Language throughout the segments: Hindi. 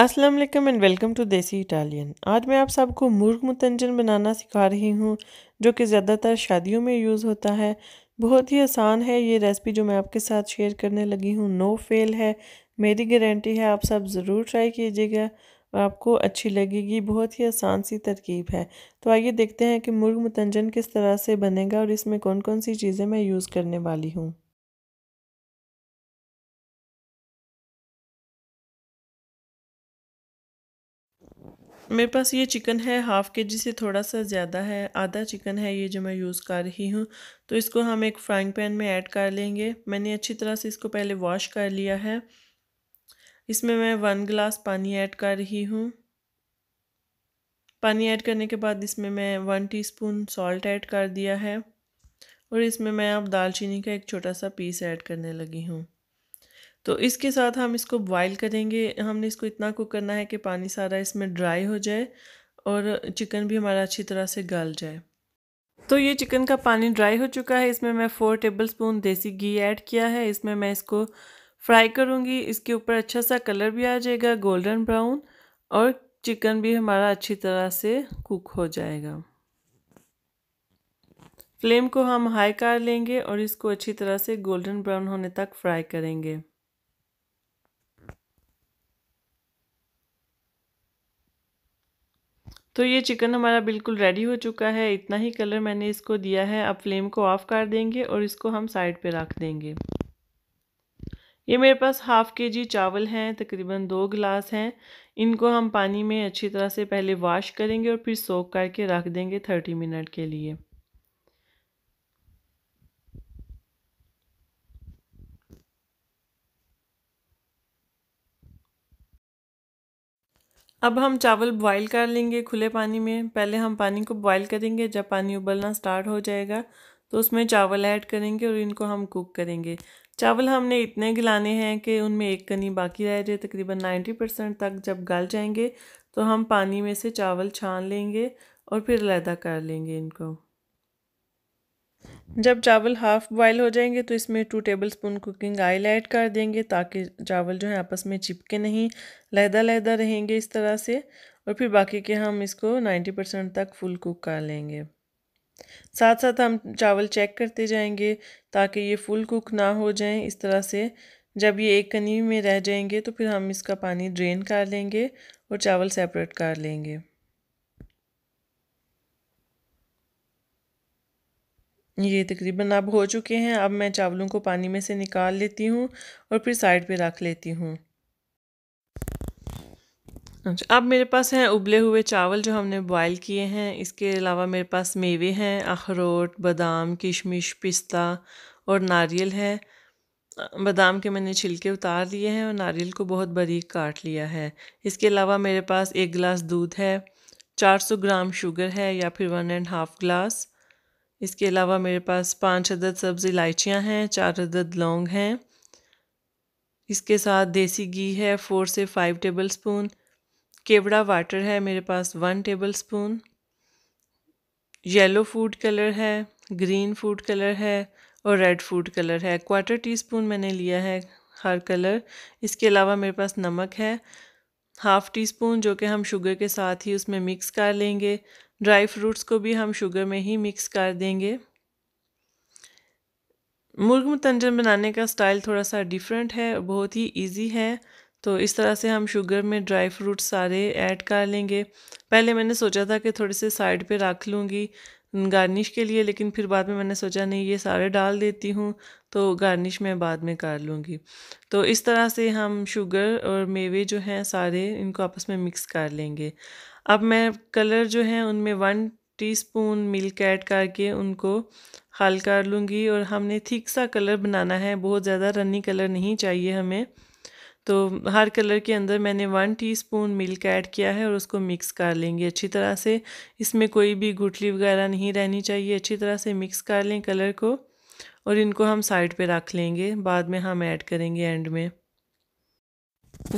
अस्सलाम वालेकुम and welcome to Desi Italian आज मैं आप सबको मुर्ग मुतंजन बनाना सिखा रही हूँ जो कि ज़्यादातर शादियों में यूज़ होता है बहुत ही आसान है ये रेसिपी जो मैं आपके साथ शेयर करने लगी हूँ नो फेल है मेरी गारंटी है आप सब ज़रूर ट्राई कीजिएगा और आपको अच्छी लगेगी बहुत ही आसान सी तरकीब है तो आइए देखते हैं कि मुर्ग मुतंजन किस तरह से बनेगा और इसमें कौन कौन सी चीज़ें मैं यूज़ करने वाली हूँ मेरे पास ये चिकन है हाफ़ के जी से थोड़ा सा ज़्यादा है आधा चिकन है ये जो मैं यूज़ कर रही हूँ तो इसको हम एक फ्राइंग पैन में ऐड कर लेंगे मैंने अच्छी तरह से इसको पहले वॉश कर लिया है इसमें मैं वन ग्लास पानी ऐड कर रही हूँ पानी ऐड करने के बाद इसमें मैं वन टीस्पून सॉल्ट ऐड कर दिया है और इसमें मैं अब दालचीनी का एक छोटा सा पीस ऐड करने लगी हूँ तो इसके साथ हम इसको बॉयल करेंगे हमने इसको इतना कुक करना है कि पानी सारा इसमें ड्राई हो जाए और चिकन भी हमारा अच्छी तरह से गल जाए तो ये चिकन का पानी ड्राई हो चुका है इसमें मैं फ़ोर टेबल स्पून देसी घी ऐड किया है इसमें मैं इसको फ्राई करूँगी इसके ऊपर अच्छा सा कलर भी आ जाएगा गोल्डन ब्राउन और चिकन भी हमारा अच्छी तरह से कुक हो जाएगा फ्लेम को हम हाई कर लेंगे और इसको अच्छी तरह से गोल्डन ब्राउन होने तक फ्राई करेंगे तो ये चिकन हमारा बिल्कुल रेडी हो चुका है इतना ही कलर मैंने इसको दिया है अब फ्लेम को ऑफ़ कर देंगे और इसको हम साइड पे रख देंगे ये मेरे पास हाफ़ के जी चावल हैं तकरीबन दो गिलास हैं इनको हम पानी में अच्छी तरह से पहले वॉश करेंगे और फिर सोख करके रख देंगे थर्टी मिनट के लिए अब हम चावल बॉईल कर लेंगे खुले पानी में पहले हम पानी को बॉईल करेंगे जब पानी उबलना स्टार्ट हो जाएगा तो उसमें चावल ऐड करेंगे और इनको हम कुक करेंगे चावल हमने इतने गिलाने हैं कि उनमें एक कनी बाकी रह जाए तकरीबन नाइन्टी परसेंट तक जब गल जाएंगे तो हम पानी में से चावल छान लेंगे और फिर लैदा कर लेंगे इनको जब चावल हाफ़ बॉयल हो जाएंगे तो इसमें two tablespoon cooking oil add कर देंगे ताकि चावल जो है आपस में चिपके नहीं लहदा लहदा रहेंगे इस तरह से और फिर बाकी के हम इसको 90 परसेंट तक फुल कुक कर लेंगे साथ साथ हम चावल चेक करते जाएंगे ताकि ये फुल कुक ना हो जाएं इस तरह से जब ये एक कनी में रह जाएंगे तो फिर हम इसका पानी ड्रेन कर लेंगे और चावल सेपरेट कर लेंगे ये तकरीबन अब हो चुके हैं अब मैं चावलों को पानी में से निकाल लेती हूँ और फिर साइड पे रख लेती हूँ अच्छा अब मेरे पास हैं उबले हुए चावल जो हमने बॉयल किए हैं इसके अलावा मेरे पास मेवे हैं अखरोट बादाम किशमिश पिस्ता और नारियल है बादाम के मैंने छिलके उतार लिए हैं और नारियल को बहुत बारीक काट लिया है इसके अलावा मेरे पास एक गिलास दूध है 400 ग्राम शुगर है या फिर वन एंड हाफ़ ग्लास इसके अलावा मेरे पास पाँच अदद सब्ज़ इलायचियाँ हैं चार अदद लौंग हैं इसके साथ देसी घी है फ़ोर से five tablespoon kewra water है मेरे पास one tablespoon yellow food colour है ग्रीन फूड कलर है और रेड फूड कलर है क्वार्टर टी स्पून मैंने लिया है हर कलर इसके अलावा मेरे पास नमक है हाफ़ टी स्पून जो कि हम शुगर के साथ ही उसमें मिक्स कर लेंगे ड्राई फ्रूट्स को भी हम शुगर में ही मिक्स कर देंगे मुर्ग मुतंजन बनाने का स्टाइल थोड़ा सा डिफरेंट है बहुत ही इजी है तो इस तरह से हम शुगर में ड्राई फ्रूट्स सारे ऐड कर लेंगे पहले मैंने सोचा था कि थोड़े से साइड पे रख लूँगी गार्निश के लिए लेकिन फिर बाद में मैंने सोचा नहीं ये सारे डाल देती हूँ तो गार्निश मैं बाद में कर लूँगी तो इस तरह से हम शुगर और मेवे जो हैं सारे इनको आपस में मिक्स कर लेंगे अब मैं कलर जो है उनमें वन टीस्पून मिल्क ऐड करके उनको हल कर लूँगी और हमने थिक सा कलर बनाना है बहुत ज़्यादा रनी कलर नहीं चाहिए हमें तो हर कलर के अंदर मैंने वन टीस्पून मिल्क ऐड किया है और उसको मिक्स कर लेंगे अच्छी तरह से इसमें कोई भी गुटली वगैरह नहीं रहनी चाहिए अच्छी तरह से मिक्स कर लें कलर को और इनको हम साइड पे रख लेंगे बाद में हम ऐड करेंगे एंड में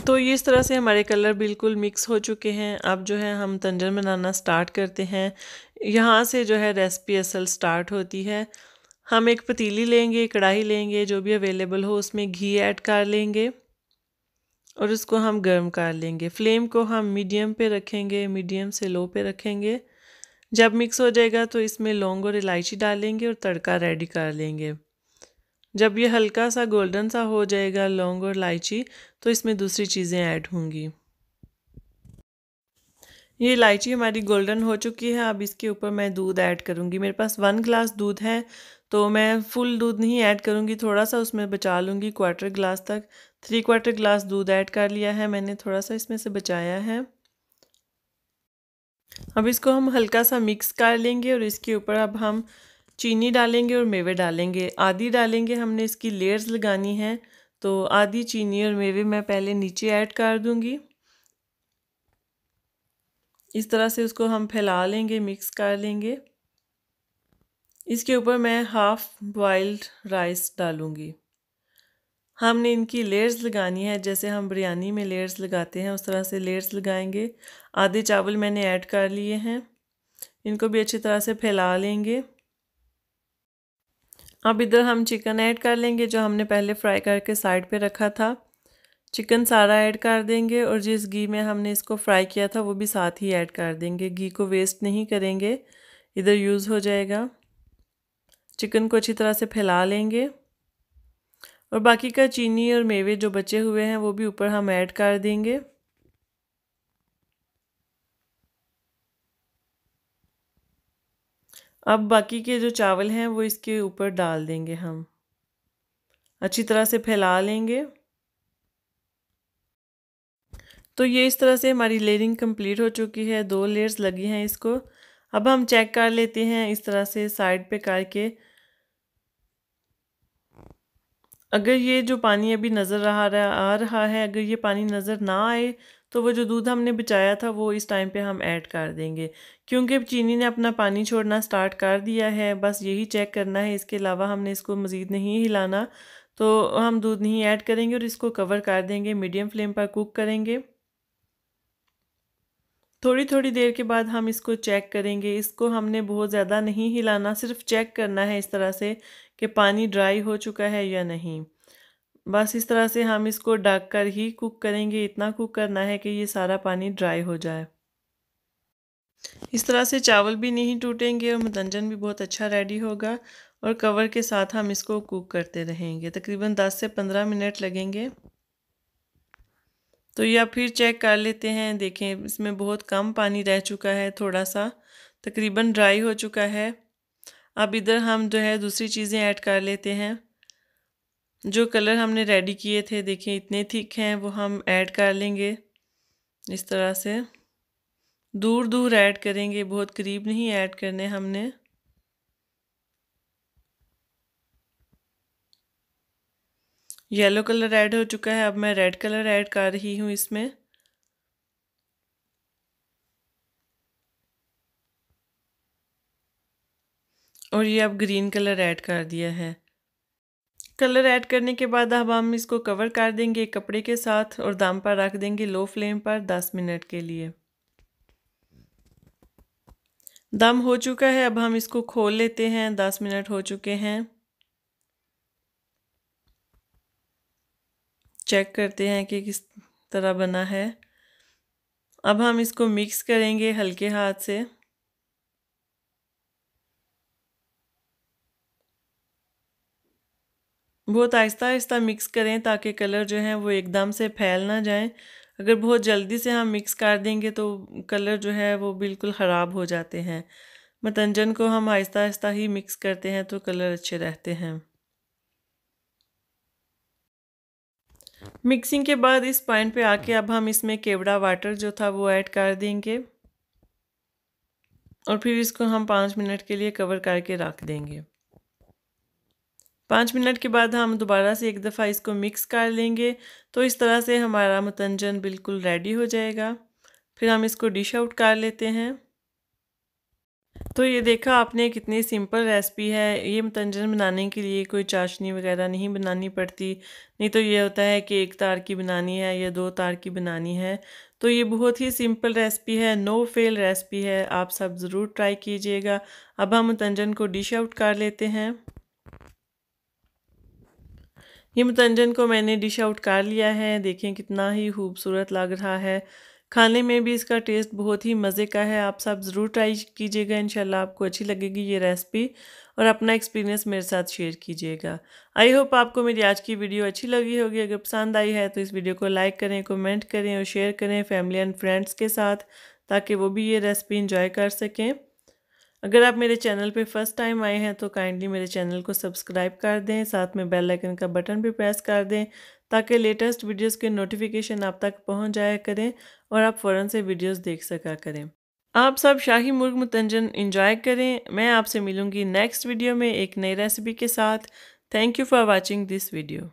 तो ये इस तरह से हमारे कलर बिल्कुल मिक्स हो चुके हैं अब जो है हम तंजर बनाना स्टार्ट करते हैं यहाँ से जो है रेसिपी असल स्टार्ट होती है हम एक पतीली लेंगे कढ़ाई लेंगे जो भी अवेलेबल हो उसमें घी ऐड कर लेंगे और इसको हम गर्म कर लेंगे फ्लेम को हम मीडियम पे रखेंगे मीडियम से लो पे रखेंगे जब मिक्स हो जाएगा तो इसमें लौंग और इलायची डालेंगे और तड़का रेडी कर लेंगे जब ये हल्का सा गोल्डन सा हो जाएगा लौंग और इलायची तो इसमें दूसरी चीज़ें ऐड होंगी ये इलायची हमारी गोल्डन हो चुकी है अब इसके ऊपर मैं दूध ऐड करूँगी मेरे पास वन ग्लास दूध है तो मैं फुल दूध नहीं ऐड करूँगी थोड़ा सा उसमें बचा लूँगी क्वार्टर ग्लास तक थ्री क्वार्टर ग्लास दूध ऐड कर लिया है मैंने थोड़ा सा इसमें से बचाया है अब इसको हम हल्का सा मिक्स कर लेंगे और इसके ऊपर अब हम चीनी डालेंगे और मेवे डालेंगे आधी डालेंगे हमने इसकी लेयर्स लगानी है तो आधी चीनी और मेवे मैं पहले नीचे ऐड कर दूंगी इस तरह से उसको हम फैला लेंगे मिक्स कर लेंगे इसके ऊपर मैं हाफ़ बॉइल्ड राइस डालूँगी हमने इनकी लेयर्स लगानी है जैसे हम बिरयानी में लेयर्स लगाते हैं उस तरह से लेयर्स लगाएंगे आधे चावल मैंने ऐड कर लिए हैं इनको भी अच्छी तरह से फैला लेंगे अब इधर हम चिकन ऐड कर लेंगे जो हमने पहले फ्राई करके साइड पे रखा था चिकन सारा ऐड कर देंगे और जिस घी में हमने इसको फ्राई किया था वो भी साथ ही ऐड कर देंगे घी को वेस्ट नहीं करेंगे इधर यूज़ हो जाएगा चिकन को अच्छी तरह से फैला लेंगे और बाकी का चीनी और मेवे जो बचे हुए हैं वो भी ऊपर हम ऐड कर देंगे अब बाकी के जो चावल हैं वो इसके ऊपर डाल देंगे हम अच्छी तरह से फैला लेंगे तो ये इस तरह से हमारी लेयरिंग कंप्लीट हो चुकी है दो लेयर्स लगी हैं इसको अब हम चेक कर लेते हैं इस तरह से साइड पे करके अगर ये जो पानी अभी नज़र आ रहा आ रहा है अगर ये पानी नज़र ना आए तो वो जो दूध हमने बचाया था वो इस टाइम पे हम ऐड कर देंगे क्योंकि चीनी ने अपना पानी छोड़ना स्टार्ट कर दिया है बस यही चेक करना है इसके अलावा हमने इसको मज़ीद नहीं हिलाना तो हम दूध नहीं ऐड करेंगे और इसको कवर कर देंगे मीडियम फ्लेम पर कुक करेंगे थोड़ी थोड़ी देर के बाद हम इसको चेक करेंगे इसको हमने बहुत ज़्यादा नहीं हिलाना सिर्फ चेक करना है इस तरह से कि पानी ड्राई हो चुका है या नहीं बस इस तरह से हम इसको ढक कर ही कुक करेंगे इतना कुक करना है कि ये सारा पानी ड्राई हो जाए इस तरह से चावल भी नहीं टूटेंगे और मतंजन भी बहुत अच्छा रेडी होगा और कवर के साथ हम इसको कुक करते रहेंगे तकरीबन 10 से 15 मिनट लगेंगे तो या फिर चेक कर लेते हैं देखें इसमें बहुत कम पानी रह चुका है थोड़ा सा तकरीबन ड्राई हो चुका है अब इधर हम जो है दूसरी चीज़ें ऐड कर लेते हैं जो कलर हमने रेडी किए थे देखें इतने थिक हैं वो हम ऐड कर लेंगे इस तरह से दूर दूर ऐड करेंगे बहुत करीब नहीं ऐड करने हमने येलो कलर ऐड हो चुका है अब मैं रेड कलर ऐड कर रही हूँ इसमें और ये अब ग्रीन कलर ऐड कर दिया है कलर ऐड करने के बाद अब हम इसको कवर कर देंगे कपड़े के साथ और दाम पर रख देंगे लो फ्लेम पर दस मिनट के लिए दम हो चुका है अब हम इसको खोल लेते हैं दस मिनट हो चुके हैं चेक करते हैं कि किस तरह बना है अब हम इसको मिक्स करेंगे हल्के हाथ से बहुत आहिस्ता आहिस्ता मिक्स करें ताकि कलर जो है वो एकदम से फैल ना जाए अगर बहुत जल्दी से हम मिक्स कर देंगे तो कलर जो है वो बिल्कुल ख़राब हो जाते हैं मतंजन को हम आहिस्ता आहिस्ता ही मिक्स करते हैं तो कलर अच्छे रहते हैं मिक्सिंग के बाद इस पॉइंट पे आके अब हम इसमें केवड़ा वाटर जो था वो ऐड कर देंगे और फिर इसको हम पाँच मिनट के लिए कवर करके रख देंगे पाँच मिनट के बाद हम दोबारा से एक दफ़ा इसको मिक्स कर लेंगे तो इस तरह से हमारा मतंजन बिल्कुल रेडी हो जाएगा फिर हम इसको डिश आउट कर लेते हैं तो ये देखा आपने कितनी सिंपल रेसिपी है ये मतंजन बनाने के लिए कोई चाशनी वगैरह नहीं बनानी पड़ती नहीं तो ये होता है कि एक तार की बनानी है या दो तार की बनानी है तो ये बहुत ही सिंपल रेसिपी है नो फेल रेसिपी है आप सब ज़रूर ट्राई कीजिएगा अब हम मतंजन को डिश आउट कर लेते हैं ये मतंजन को मैंने डिश आउट कर लिया है देखें कितना ही खूबसूरत लग रहा है खाने में भी इसका टेस्ट बहुत ही मज़े का है आप सब ज़रूर ट्राई कीजिएगा इन आपको अच्छी लगेगी ये रेसिपी और अपना एक्सपीरियंस मेरे साथ शेयर कीजिएगा आई होप आपको मेरी आज की वीडियो अच्छी लगी होगी अगर पसंद आई है तो इस वीडियो को लाइक करें कमेंट करें और शेयर करें फैमिली एंड फ्रेंड्स के साथ ताकि वो भी ये रेसिपी इंजॉय कर सकें अगर आप मेरे चैनल पे फर्स्ट टाइम आए हैं तो काइंडली मेरे चैनल को सब्सक्राइब कर दें साथ में बेल आइकन का बटन भी प्रेस कर दें ताकि लेटेस्ट वीडियोस के नोटिफिकेशन आप तक पहुंच जाया करें और आप फ़ौर से वीडियोस देख सका करें आप सब शाही मुर्ग मुतंजन इंजॉय करें मैं आपसे मिलूंगी नेक्स्ट वीडियो में एक नई रेसिपी के साथ thank you for watching this video